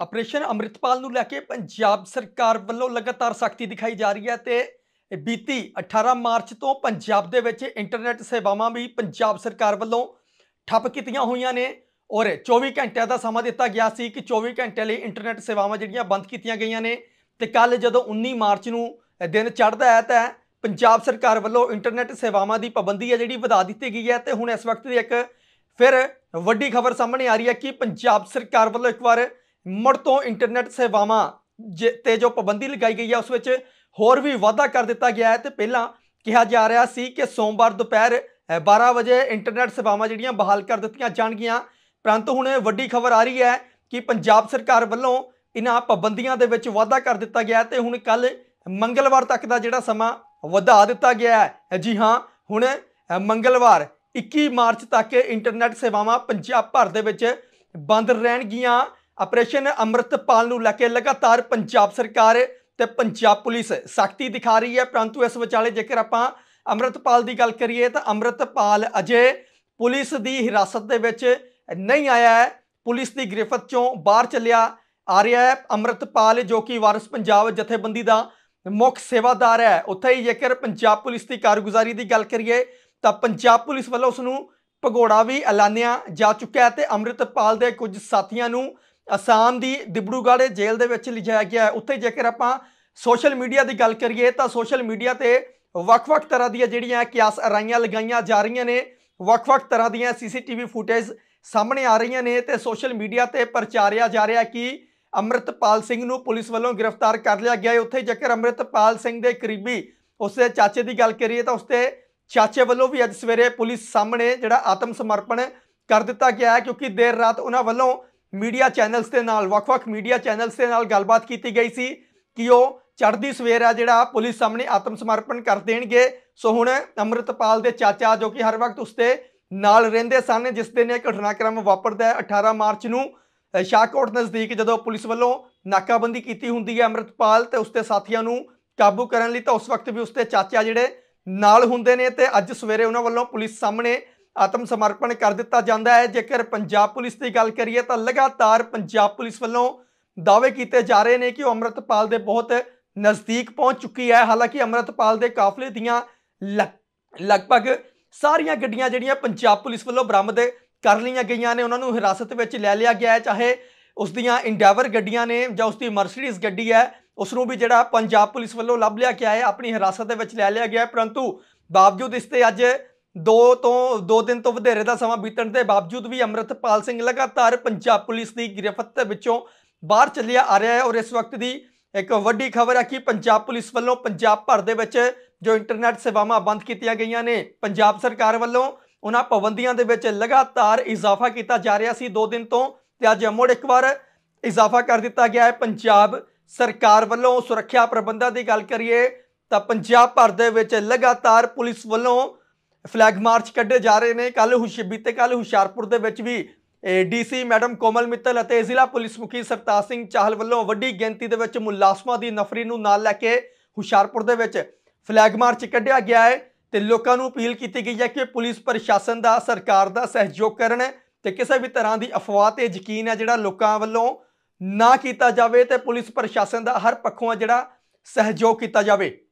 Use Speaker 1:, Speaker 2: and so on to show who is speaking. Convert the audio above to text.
Speaker 1: operation Amritpal ਨੂੰ ਲੈ ਕੇ ਪੰਜਾਬ ਸਰਕਾਰ ਵੱਲੋਂ ਲਗਾਤਾਰ ਸਖਤੀ ਦਿਖਾਈ ਜਾ ਰਹੀ ਹੈ ਤੇ ਬੀਤੀ 18 ਮਾਰਚ ਤੋਂ ਪੰਜਾਬ ਦੇ ਵਿੱਚ ਇੰਟਰਨੈਟ ਸੇਵਾਵਾਂ ਵੀ ਪੰਜਾਬ ਸਰਕਾਰ ਵੱਲੋਂ ਠੱਪ ਕੀਤੀਆਂ ਹੋਈਆਂ ਨੇ ਔਰ 24 ਘੰਟਿਆਂ ਦਾ ਸਮਾਂ ਦਿੱਤਾ ਗਿਆ ਸੀ ਕਿ 24 ਘੰਟੇ ਲਈ ਇੰਟਰਨੈਟ ਸੇਵਾਵਾਂ ਜਿਹੜੀਆਂ ਬੰਦ ਕੀਤੀਆਂ ਗਈਆਂ ਨੇ ਤੇ ਕੱਲ ਜਦੋਂ 19 ਮਾਰਚ ਨੂੰ ਦਿਨ ਚੜ੍ਹਦਾ ਹੈ ਤਾਂ ਪੰਜਾਬ ਸਰਕਾਰ ਵੱਲੋਂ ਇੰਟਰਨੈਟ ਸੇਵਾਵਾਂ ਦੀ ਪਾਬੰਦੀ ਹੈ ਜਿਹੜੀ ਵਧਾ ਦਿੱਤੀ ਗਈ ਹੈ ਤੇ ਹੁਣ ਇਸ ਵਕਤ ਦੀ ਇੱਕ ਫਿਰ ਵੱਡੀ ਖਬਰ ਸਾਹਮਣੇ ਆ ਰਹੀ ਹੈ ਕਿ ਪੰਜਾਬ ਸਰਕਾਰ ਵੱਲੋਂ ਇੱਕ ਵਾਰ ਮੁੜ ਤੋਂ ਇੰਟਰਨੈਟ ਸੇਵਾਵਾਂ ਤੇ ਜੋ ਪਾਬੰਦੀ ਲਗਾਈ ਗਈ ਹੈ ਉਸ ਵਿੱਚ ਹੋਰ ਵੀ ਵਾਧਾ ਕਰ ਦਿੱਤਾ ਗਿਆ ਹੈ ਤੇ ਪਹਿਲਾਂ ਕਿਹਾ ਜਾ ਰਿਹਾ ਸੀ ਕਿ ਸੋਮਵਾਰ ਦੁਪਹਿਰ 12 ਵਜੇ ਇੰਟਰਨੈਟ ਸੇਵਾਵਾਂ ਜਿਹੜੀਆਂ ਬਹਾਲ ਕਰ ਦਿੱਤੀਆਂ ਜਾਣਗੀਆਂ ਪਰੰਤੂ ਹੁਣ ਵੱਡੀ ਖਬਰ ਆ ਰਹੀ ਹੈ ਕਿ ਪੰਜਾਬ ਸਰਕਾਰ ਵੱਲੋਂ ਇਹਨਾਂ ਪਾਬੰਦੀਆਂ ਦੇ ਵਿੱਚ ਵਾਧਾ ਕਰ ਦਿੱਤਾ ਗਿਆ ਤੇ ਹੁਣ ਕੱਲ ਮੰਗਲਵਾਰ ਤੱਕ ਦਾ ਜਿਹੜਾ ਸਮਾਂ ਵਧਾ ਦਿੱਤਾ ਗਿਆ ਹੈ ਜੀ ਹਾਂ ਹੁਣ ਮੰਗਲਵਾਰ 21 ਮਾਰਚ ਤੱਕ ਇੰਟਰਨੈਟ ਸੇਵਾਵਾਂ ਪੰਜਾਬ ਭਰ ਦੇ ਵਿੱਚ ਬੰਦ ਰਹਿਣਗੀਆਂ ਆਪਰੇਸ਼ਨ ਅੰਮ੍ਰਿਤਪਾਲ ਨੂੰ ਲੈ ਕੇ ਲਗਾਤਾਰ ਪੰਜਾਬ ਸਰਕਾਰ ਤੇ ਪੰਜਾਬ ਪੁਲਿਸ ਸਖਤੀ ਦਿਖਾ ਰਹੀ ਹੈ ਪਰੰਤੂ ਇਸ ਵਿਚਾਲੇ ਜੇਕਰ ਆਪਾਂ ਅੰਮ੍ਰਿਤਪਾਲ ਦੀ ਗੱਲ ਕਰੀਏ ਤਾਂ ਅੰਮ੍ਰਿਤਪਾਲ ਅਜੇ ਪੁਲਿਸ ਦੀ ਹਿਰਾਸਤ ਦੇ ਵਿੱਚ ਨਹੀਂ ਆਇਆ ਹੈ ਪੁਲਿਸ ਦੀ ਗ੍ਰਿਫਤ ਚੋਂ ਬਾਹਰ ਚੱਲਿਆ ਆ ਰਿਹਾ ਹੈ ਅੰਮ੍ਰਿਤਪਾਲ ਜੋ ਕਿ ਵਾਰਿਸ ਪੰਜਾਬ ਜਥੇਬੰਦੀ ਦਾ ਮੁੱਖ ਸੇਵਾਦਾਰ ਹੈ ਉੱਥੇ ਹੀ ਜੇਕਰ ਪੰਜਾਬ ਪੁਲਿਸ ਦੀ ਕਾਰਗੁਜ਼ਾਰੀ ਦੀ ਗੱਲ ਕਰੀਏ ਤਾਂ ਪੰਜਾਬ ਪੁਲਿਸ ਵੱਲੋਂ ਉਸ ਨੂੰ ਭਗੋੜਾ ਵੀ ਐਲਾਨਿਆ ਜਾ ਚੁੱਕਾ ਹੈ ਤੇ ਅੰਮ੍ਰਿਤਪਾਲ ਦੇ ਕੁਝ ਸਾਥੀਆਂ ਨੂੰ ਅਸਾਮ ਦੀ ਦਿਬੜੂਗਾੜੇ ਜੇਲ੍ਹ ਦੇ ਵਿੱਚ ਲਿਜਾਇਆ ਗਿਆ ਹੈ ਉੱਥੇ ਜੇਕਰ ਆਪਾਂ ਸੋਸ਼ਲ ਮੀਡੀਆ ਦੀ ਗੱਲ ਕਰੀਏ ਤਾਂ ਸੋਸ਼ਲ ਮੀਡੀਆ ਤੇ ਵੱਖ-ਵੱਖ ਤਰ੍ਹਾਂ ਦੀਆਂ ਜਿਹੜੀਆਂ ਕਿਆਸ ਅਰਾਈਆਂ ਲਗਾਈਆਂ ਜਾ ਰਹੀਆਂ ਨੇ ਵੱਖ-ਵੱਖ ਤਰ੍ਹਾਂ ਦੀਆਂ ਸੀਸੀਟੀਵੀ ਫੁਟੇਜ ਸਾਹਮਣੇ ਆ ਰਹੀਆਂ ਨੇ ਤੇ ਸੋਸ਼ਲ ਮੀਡੀਆ ਤੇ ਪ੍ਰਚਾਰਿਆ ਜਾ ਰਿਹਾ ਕਿ ਅਮਰਤਪਾਲ ਸਿੰਘ ਨੂੰ ਪੁਲਿਸ ਵੱਲੋਂ ਗ੍ਰਿਫਤਾਰ ਕਰ ਲਿਆ ਗਿਆ ਹੈ ਉੱਥੇ ਜੇਕਰ ਅਮਰਤਪਾਲ ਸਿੰਘ ਦੇ ਕਰੀਬੀ ਉਸਦੇ ਚਾਚੇ ਦੀ ਗੱਲ ਕਰੀਏ ਤਾਂ ਉਸਦੇ ਚਾਚੇ ਵੱਲੋਂ ਵੀ ਅੱਜ ਸਵੇਰੇ ਪੁਲਿਸ ਸਾਹਮਣੇ ਜਿਹੜਾ ਆਤਮ ਸਮਰਪਣ ਕਰ ਦਿੱਤਾ ਗਿਆ ਹੈ ਕਿਉਂਕਿ ਦੇਰ ਰਾਤ ਉਹਨਾਂ ਵੱਲੋਂ ਮੀਡੀਆ ਚੈਨਲਸ ਦੇ ਨਾਲ ਵੱਖ-ਵੱਖ ਮੀਡੀਆ ਚੈਨਲਸ ਦੇ ਨਾਲ ਗੱਲਬਾਤ ਕੀਤੀ ਗਈ ਸੀ ਕਿ ਉਹ ਚੜ੍ਹਦੀ ਸਵੇਰ ਆ ਜਿਹੜਾ ਪੁਲਿਸ ਸਾਹਮਣੇ ਆਤਮ ਸਮਰਪਣ ਕਰ ਦੇਣਗੇ ਸੋ ਹੁਣ ਅੰਮ੍ਰਿਤਪਾਲ ਦੇ ਚਾਚਾ ਜੋ ਕਿ ਹਰ ਵਕਤ ਉਸਤੇ ਨਾਲ ਰਹਿੰਦੇ ਸਨ ਜਿਸ ਦਿਨ ਇਹ ਘਟਨਾਕ੍ਰਮ ਵਾਪਰਦਾ ਹੈ 18 ਮਾਰਚ ਨੂੰ ਸ਼ਾਹਕੋਟ ਨਜ਼ਦੀਕ ਜਦੋਂ ਪੁਲਿਸ ਵੱਲੋਂ ਨਾਕਾਬੰਦੀ ਕੀਤੀ ਹੁੰਦੀ ਹੈ ਅੰਮ੍ਰਿਤਪਾਲ ਤੇ ਉਸਤੇ ਸਾਥੀਆਂ ਨੂੰ ਕਾਬੂ ਕਰਨ ਲਈ ਤਾਂ ਉਸ ਵਕਤ ਵੀ ਉਸਤੇ ਚਾਚਾ ਜਿਹੜੇ ਨਾਲ ਹੁੰਦੇ ਨੇ ਤੇ ਅੱਜ ਸਵੇਰੇ ਉਹਨਾਂ ਵੱਲੋਂ ਪੁਲਿਸ ਸਾਹਮਣੇ ਆਤਮ ਸਮਰਪਣ ਕਰ ਦਿੱਤਾ ਜਾਂਦਾ ਹੈ ਜੇਕਰ ਪੰਜਾਬ ਪੁਲਿਸ ਦੀ ਗੱਲ ਕਰੀਏ ਤਾਂ ਲਗਾਤਾਰ ਪੰਜਾਬ ਪੁਲਿਸ ਵੱਲੋਂ ਦਾਅਵੇ ਕੀਤੇ ਜਾ ਰਹੇ ਨੇ ਕਿ ਉਹ ਅਮਰਤਪਾਲ ਦੇ ਬਹੁਤ ਨਜ਼ਦੀਕ ਪਹੁੰਚ ਚੁੱਕੀ ਹੈ ਹਾਲਾਂਕਿ ਅਮਰਤਪਾਲ ਦੇ ਕਾਫਲੇ ਦੀਆਂ ਲਗਭਗ ਸਾਰੀਆਂ ਗੱਡੀਆਂ ਜਿਹੜੀਆਂ ਪੰਜਾਬ ਪੁਲਿਸ ਵੱਲੋਂ ਬਰਾਮਦ ਕਰ ਲਈਆਂ ਗਈਆਂ ਨੇ ਉਹਨਾਂ ਨੂੰ ਹਿਰਾਸਤ ਵਿੱਚ ਲੈ ਲਿਆ ਗਿਆ ਹੈ ਚਾਹੇ ਉਸ ਦੀਆਂ ਇੰਡੈਵਰ ਗੱਡੀਆਂ ਨੇ ਜਾਂ ਉਸ ਦੀ ਮਰਸੀਡੀਜ਼ ਗੱਡੀ ਹੈ ਉਸ ਨੂੰ ਵੀ ਜਿਹੜਾ ਪੰਜਾਬ ਪੁਲਿਸ ਵੱਲੋਂ ਲੱਭ ਲਿਆ ਗਿਆ ਹੈ ਆਪਣੀ ਹਿਰਾਸਤ ਦੇ ਵਿੱਚ ਲੈ ਲਿਆ ਗਿਆ ਹੈ ਪਰੰਤੂ ਬਾਵਜੂਦ ਇਸ ਤੇ ਅੱਜ ਦੋ ਤੋਂ ਦੋ ਦਿਨ ਤੋਂ ਵਧੇਰੇ ਦਾ ਸਮਾਂ ਬੀਤਣ ਦੇ ਬਾਵਜੂਦ ਵੀ ਅਮਰਤਪਾਲ ਸਿੰਘ ਲਗਾਤਾਰ ਪੰਜਾਬ ਪੁਲਿਸ ਦੀ ਦੇ ਵਿੱਚੋਂ ਬਾਹਰ ਚੱਲਿਆ ਆ ਰਿਹਾ ਹੈ ਔਰ ਇਸ ਵਕਤ ਦੀ ਇੱਕ ਵੱਡੀ ਖਬਰ ਹੈ ਕਿ ਪੰਜਾਬ ਪੁਲਿਸ ਵੱਲੋਂ ਪੰਜਾਬ ਭਰ ਦੇ ਵਿੱਚ ਜੋ ਇੰਟਰਨੈਟ ਸੇਵਾਵਾਂ ਬੰਦ ਕੀਤੀਆਂ ਗਈਆਂ ਨੇ ਪੰਜਾਬ ਸਰਕਾਰ ਵੱਲੋਂ ਉਹਨਾਂ ਪਾਬੰਦੀਆਂ ਦੇ ਵਿੱਚ ਲਗਾਤਾਰ ਇਜ਼ਾਫਾ ਕੀਤਾ ਜਾ ਰਿਹਾ ਸੀ 2 ਦਿਨ ਤੋਂ ਤੇ ਅੱਜ ਮੁੜ ਇੱਕ ਵਾਰ ਇਜ਼ਾਫਾ ਕਰ ਦਿੱਤਾ ਗਿਆ ਹੈ ਪੰਜਾਬ ਸਰਕਾਰ ਵੱਲੋਂ ਸੁਰੱਖਿਆ ਪ੍ਰਬੰਧਾਂ ਦੀ ਗੱਲ ਕਰੀਏ ਤਾਂ ਪੰਜਾਬ ਭਰ ਦੇ ਵਿੱਚ ਲਗਾਤਾਰ ਪੁਲਿਸ ਵੱਲੋਂ ਫਲੈਗ ਮਾਰਚ ਕੱਢੇ ਜਾ ਰਹੇ ਨੇ ਕੱਲ ਹੁਸ਼ਿਬੀ ਤੇ ਕੱਲ ਹੁਸ਼ਿਆਰਪੁਰ ਦੇ ਵਿੱਚ ਵੀ ਡੀਸੀ ਮੈਡਮ ਕੋਮਲ ਮਿੱਤਲ ਅਤੇ ਜ਼ਿਲ੍ਹਾ ਪੁਲਿਸ ਮੁਖੀ ਸਰਤਾਜ ਸਿੰਘ ਚਾਹਲ ਵੱਲੋਂ ਵੱਡੀ ਗਿਣਤੀ ਦੇ ਵਿੱਚ ਮੁਲਾਜ਼ਮਾਂ ਦੀ ਨਫਰੀ ਨੂੰ ਨਾਲ ਲੈ ਕੇ ਹੁਸ਼ਿਆਰਪੁਰ ਦੇ ਵਿੱਚ ਫਲੈਗ ਮਾਰਚ ਕੱਢਿਆ ਗਿਆ ਹੈ ਤੇ ਲੋਕਾਂ ਨੂੰ ਅਪੀਲ ਕੀਤੀ ਗਈ ਹੈ ਕਿ ਪੁਲਿਸ ਪ੍ਰਸ਼ਾਸਨ ਦਾ ਸਰਕਾਰ ਦਾ ਸਹਿਯੋਗ ਕਰਨ ਤੇ ਕਿਸੇ ਵੀ ਤਰ੍ਹਾਂ ਦੀ ਅਫਵਾਹ ਤੇ ਯਕੀਨ ਹੈ ਜਿਹੜਾ ਲੋਕਾਂ ਵੱਲੋਂ ਨਾ ਕੀਤਾ ਜਾਵੇ ਤੇ ਪੁਲਿਸ ਪ੍ਰਸ਼ਾਸਨ ਦਾ ਹਰ ਪੱਖੋਂ ਜਿਹੜਾ ਸਹਿਯੋਗ ਕੀਤਾ ਜਾਵੇ